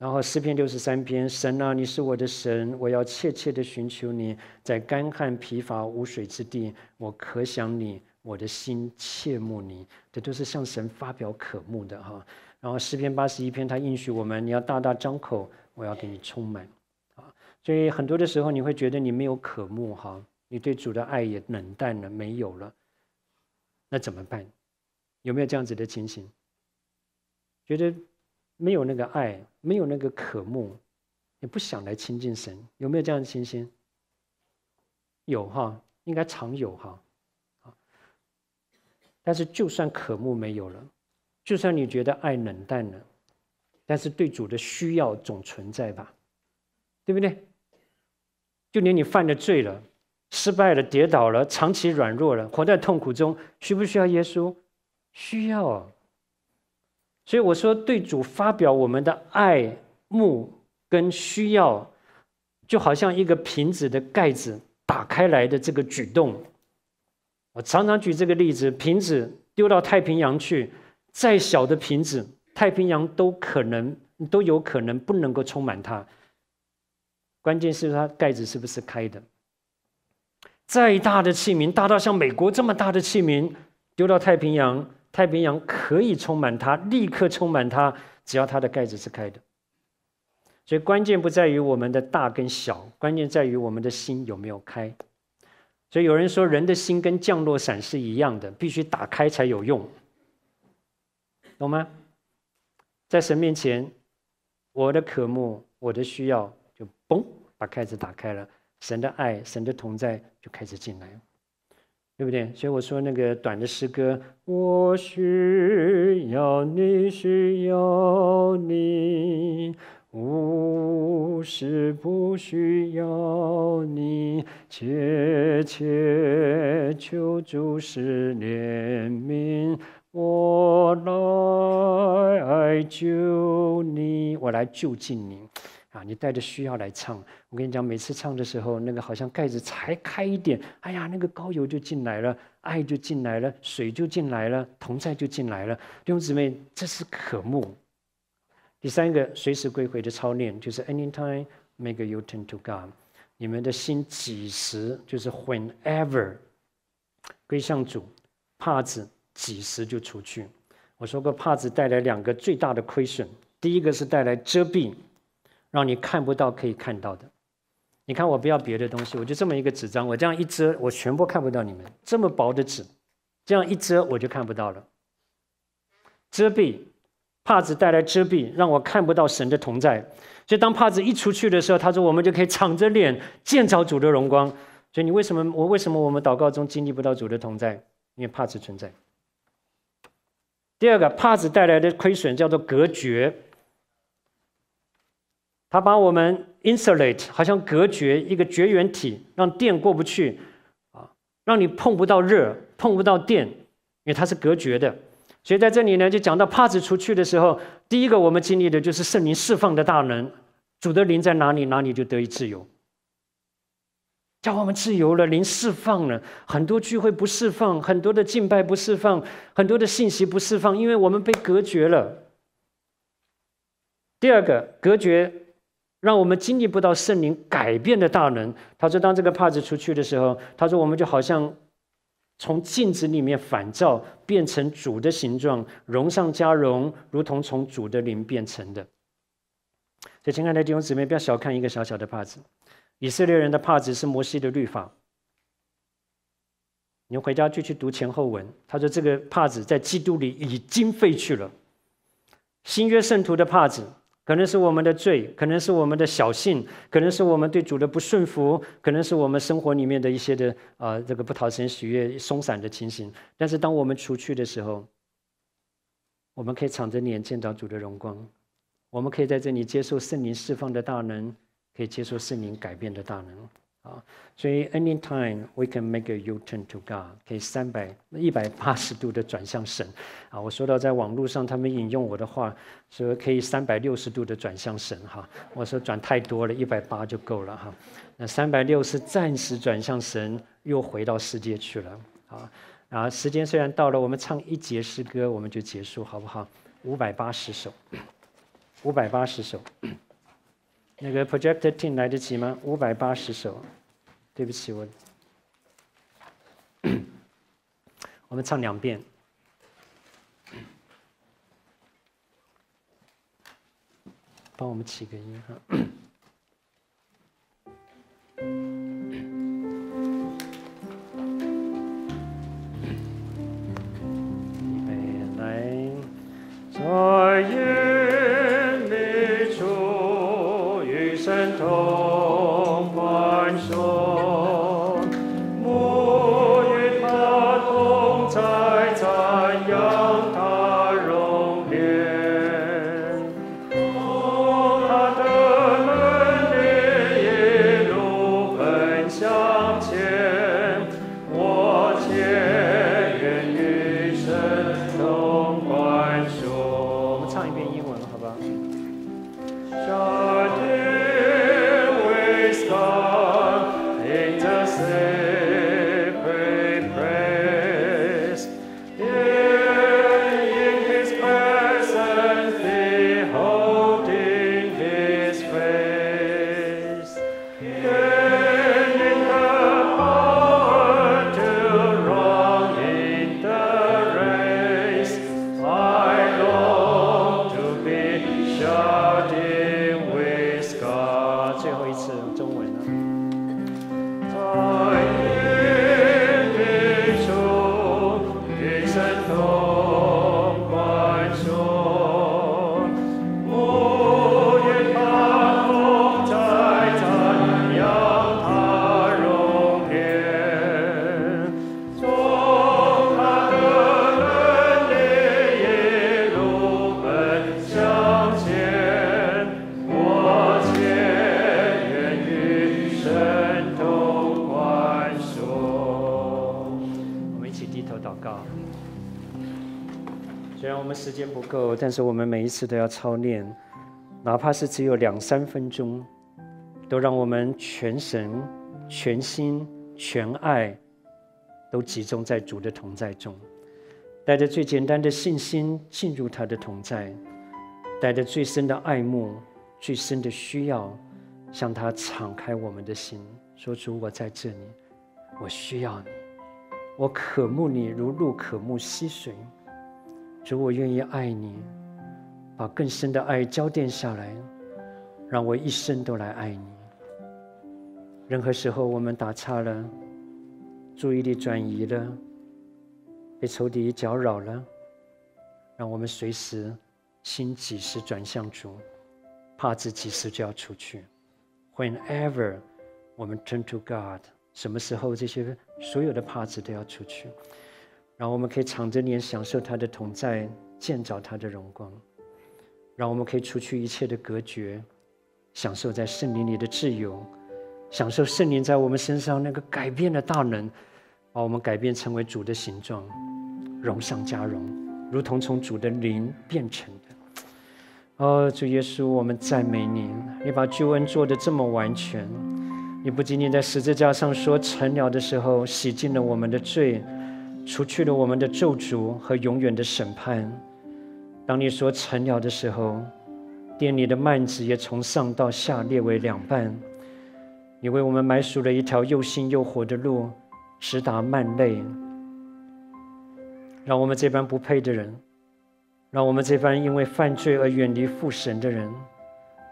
然后诗篇六十三篇：“神啊，你是我的神，我要切切的寻求你，在干旱疲乏无水之地，我可想你。”我的心切慕你，这都是向神发表渴慕的哈。然后诗篇八十一篇，他应许我们：你要大大张口，我要给你充满啊。所以很多的时候，你会觉得你没有渴慕哈，你对主的爱也冷淡了，没有了。那怎么办？有没有这样子的情形？觉得没有那个爱，没有那个渴慕，也不想来亲近神，有没有这样的情形？有哈，应该常有哈。但是，就算渴慕没有了，就算你觉得爱冷淡了，但是对主的需要总存在吧，对不对？就连你犯了罪了、失败了、跌倒了、长期软弱了、活在痛苦中，需不需要耶稣？需要。啊。所以我说，对主发表我们的爱慕跟需要，就好像一个瓶子的盖子打开来的这个举动。我常常举这个例子：瓶子丢到太平洋去，再小的瓶子，太平洋都可能都有可能不能够充满它。关键是它盖子是不是开的。再大的器皿，大到像美国这么大的器皿，丢到太平洋，太平洋可以充满它，立刻充满它，只要它的盖子是开的。所以关键不在于我们的大跟小，关键在于我们的心有没有开。所以有人说，人的心跟降落伞是一样的，必须打开才有用，懂吗？在神面前，我的渴慕、我的需要，就嘣把盖子打开了，神的爱、神的同在就开始进来，对不对？所以我说那个短的诗歌，我需要你，需要你。不是不需要你，切切求救是怜悯，我来救你，我来救近你。啊，你带着需要来唱，我跟你讲，每次唱的时候，那个好像盖子才开一点，哎呀，那个高油就进来了，爱就进来了，水就进来了，同在就进来了。弟兄姊妹，这是渴慕。第三个随时归回的操练就是 anytime make you turn to God，你们的心几时就是 whenever，归向主，帕子几时就出去。我说过帕子带来两个最大的亏损，第一个是带来遮蔽，让你看不到可以看到的。你看我不要别的东西，我就这么一个纸张，我这样一遮，我全部看不到你们。这么薄的纸，这样一遮我就看不到了。遮蔽。帕子带来遮蔽，让我看不到神的同在。所以当帕子一出去的时候，他说我们就可以敞着脸见着主的荣光。所以你为什么我为什么我们祷告中经历不到主的同在？因为帕子存在。第二个，帕子带来的亏损叫做隔绝，它把我们 insulate，好像隔绝一个绝缘体，让电过不去啊，让你碰不到热，碰不到电，因为它是隔绝的。所以在这里呢，就讲到帕子出去的时候，第一个我们经历的就是圣灵释放的大能，主的灵在哪里，哪里就得以自由，叫我们自由了，灵释放了。很多聚会不释放，很多的敬拜不释放，很多的信息不释放，因为我们被隔绝了。第二个，隔绝让我们经历不到圣灵改变的大能。他说，当这个帕子出去的时候，他说我们就好像。从镜子里面反照，变成主的形状，容上加容，如同从主的灵变成的。所以亲爱的弟兄姊妹，不要小看一个小小的帕子。以色列人的帕子是摩西的律法。你回家就去读前后文。他说这个帕子在基督里已经废去了。新约圣徒的帕子。可能是我们的罪，可能是我们的小幸，可能是我们对主的不顺服，可能是我们生活里面的一些的啊，这个不讨神喜悦、松散的情形。但是当我们除去的时候，我们可以敞着脸见到主的荣光，我们可以在这里接受圣灵释放的大能，可以接受圣灵改变的大能。啊，所以 any time we can make a U turn to God，可以三百一百八十度的转向神。啊，我说到在网络上，他们引用我的话，说可以三百六十度的转向神。哈，我说转太多了，一百八就够了。哈，那三百六是暂时转向神，又回到世界去了。啊，啊，时间虽然到了，我们唱一节诗歌，我们就结束，好不好？五百八十首，五百八十首。那个 Project t i r t e 来得及吗？五百八十首，对不起我。我们唱两遍，帮我们起个音哈。预备来，所有。但是我们每一次都要操练，哪怕是只有两三分钟，都让我们全神、全心、全爱，都集中在主的同在中，带着最简单的信心进入他的同在，带着最深的爱慕、最深的需要，向他敞开我们的心，说：“主，我在这里，我需要你，我渴慕你如鹿渴慕溪水。”主，我愿意爱你，把更深的爱交奠下来，让我一生都来爱你。任何时候我们打岔了，注意力转移了，被仇敌搅扰了，让我们随时心几时转向主，怕子几时就要出去。Whenever 我们 turn to God，什么时候这些所有的怕子都要出去。然后我们可以敞着脸享受他的同在，见着他的荣光。让我们可以除去一切的隔绝，享受在圣灵里的自由，享受圣灵在我们身上那个改变的大能，把我们改变成为主的形状，容上加容，如同从主的灵变成的。哦，主耶稣，我们赞美你，你把救恩做的这么完全，你不仅仅在十字架上说成了的时候洗净了我们的罪。除去了我们的咒诅和永远的审判。当你说成了的时候，店里的幔子也从上到下裂为两半。你为我们埋熟了一条又新又活的路，直达幔内，让我们这般不配的人，让我们这般因为犯罪而远离父神的人，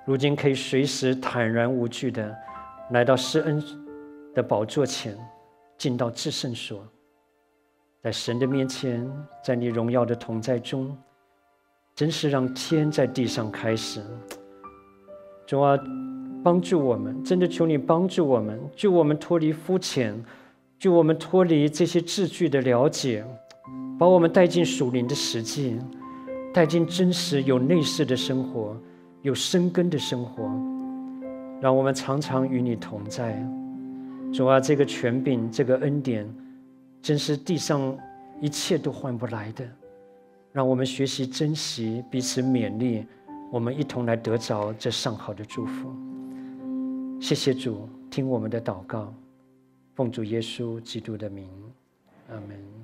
如今可以随时坦然无惧的来到施恩的宝座前，进到至圣所。在神的面前，在你荣耀的同在中，真是让天在地上开始。主啊，帮助我们，真的求你帮助我们，救我们脱离肤浅，救我们脱离这些字句的了解，把我们带进属灵的实际，带进真实有内饰的生活，有生根的生活，让我们常常与你同在。主啊，这个权柄，这个恩典。真是地上一切都换不来的，让我们学习珍惜，彼此勉励，我们一同来得着这上好的祝福。谢谢主，听我们的祷告，奉主耶稣基督的名，阿门。